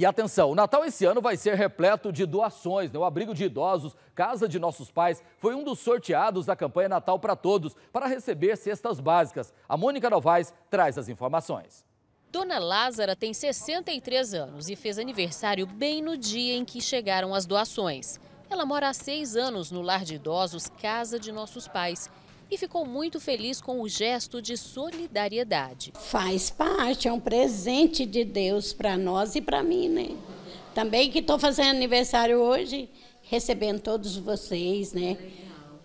E atenção, o Natal esse ano vai ser repleto de doações. Né? O abrigo de idosos, Casa de Nossos Pais, foi um dos sorteados da campanha Natal para Todos para receber cestas básicas. A Mônica Novaes traz as informações. Dona Lázara tem 63 anos e fez aniversário bem no dia em que chegaram as doações. Ela mora há seis anos no lar de idosos Casa de Nossos Pais e ficou muito feliz com o gesto de solidariedade. Faz parte, é um presente de Deus para nós e para mim, né? Também que estou fazendo aniversário hoje, recebendo todos vocês, né?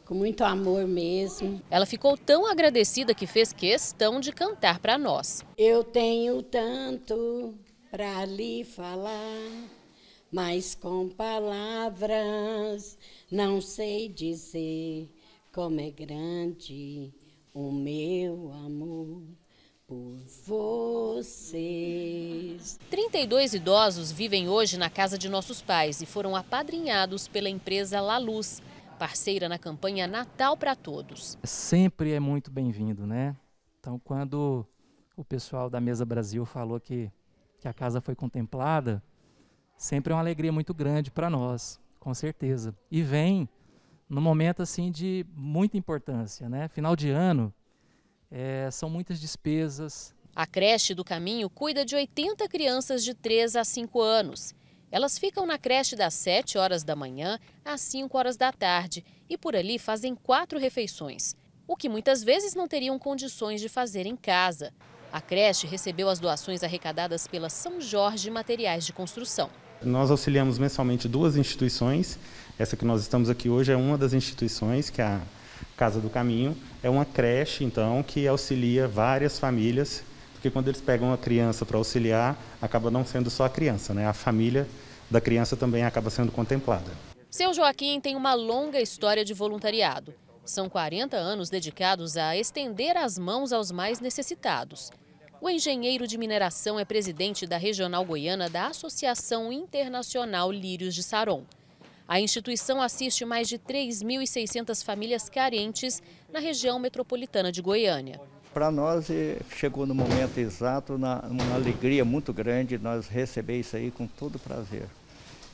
com muito amor mesmo. Ela ficou tão agradecida que fez questão de cantar para nós. Eu tenho tanto para lhe falar, mas com palavras não sei dizer como é grande o meu amor por vocês. 32 idosos vivem hoje na casa de nossos pais e foram apadrinhados pela empresa La Luz, parceira na campanha Natal para Todos. Sempre é muito bem-vindo, né? Então, quando o pessoal da Mesa Brasil falou que, que a casa foi contemplada, sempre é uma alegria muito grande para nós, com certeza. E vem num momento assim de muita importância, né? Final de ano é, são muitas despesas. A creche do caminho cuida de 80 crianças de 3 a 5 anos. Elas ficam na creche das 7 horas da manhã às 5 horas da tarde e por ali fazem quatro refeições, o que muitas vezes não teriam condições de fazer em casa. A creche recebeu as doações arrecadadas pela São Jorge Materiais de Construção. Nós auxiliamos mensalmente duas instituições essa que nós estamos aqui hoje é uma das instituições, que é a Casa do Caminho, é uma creche, então, que auxilia várias famílias, porque quando eles pegam uma criança para auxiliar, acaba não sendo só a criança, né? a família da criança também acaba sendo contemplada. Seu Joaquim tem uma longa história de voluntariado. São 40 anos dedicados a estender as mãos aos mais necessitados. O engenheiro de mineração é presidente da Regional Goiana da Associação Internacional Lírios de Saron. A instituição assiste mais de 3.600 famílias carentes na região metropolitana de Goiânia. Para nós, eh, chegou no momento exato, na, uma alegria muito grande nós receber isso aí com todo prazer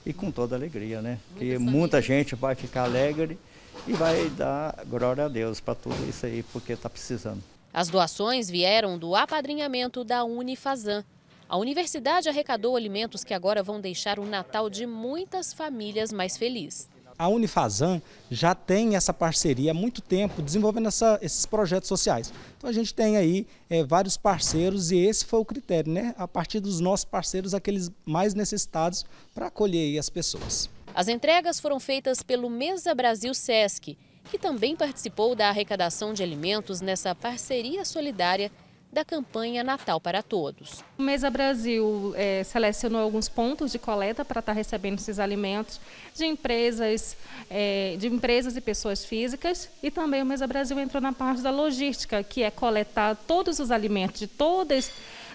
e com toda alegria, né? Porque muita gente vai ficar alegre e vai dar glória a Deus para tudo isso aí, porque está precisando. As doações vieram do apadrinhamento da Unifazan, a universidade arrecadou alimentos que agora vão deixar o Natal de muitas famílias mais feliz. A Unifazan já tem essa parceria há muito tempo, desenvolvendo essa, esses projetos sociais. Então a gente tem aí é, vários parceiros e esse foi o critério, né? A partir dos nossos parceiros, aqueles mais necessitados para acolher as pessoas. As entregas foram feitas pelo Mesa Brasil Sesc, que também participou da arrecadação de alimentos nessa parceria solidária da campanha Natal para Todos. O Mesa Brasil é, selecionou alguns pontos de coleta para estar tá recebendo esses alimentos de empresas, é, de empresas e pessoas físicas. E também o Mesa Brasil entrou na parte da logística, que é coletar todos os alimentos de todas,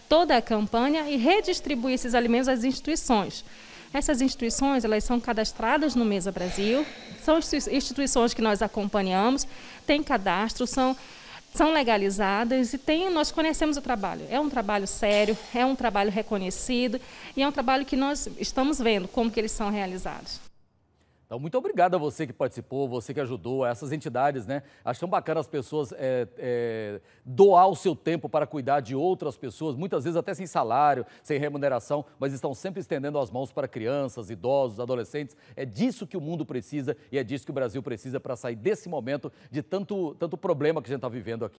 toda a campanha e redistribuir esses alimentos às instituições. Essas instituições, elas são cadastradas no Mesa Brasil, são instituições que nós acompanhamos, têm cadastro, são são legalizadas e tem, nós conhecemos o trabalho. É um trabalho sério, é um trabalho reconhecido e é um trabalho que nós estamos vendo como que eles são realizados. Então, muito obrigado a você que participou, você que ajudou, a essas entidades, né? Acho tão bacana as pessoas é, é, doar o seu tempo para cuidar de outras pessoas, muitas vezes até sem salário, sem remuneração, mas estão sempre estendendo as mãos para crianças, idosos, adolescentes. É disso que o mundo precisa e é disso que o Brasil precisa para sair desse momento de tanto, tanto problema que a gente está vivendo aqui.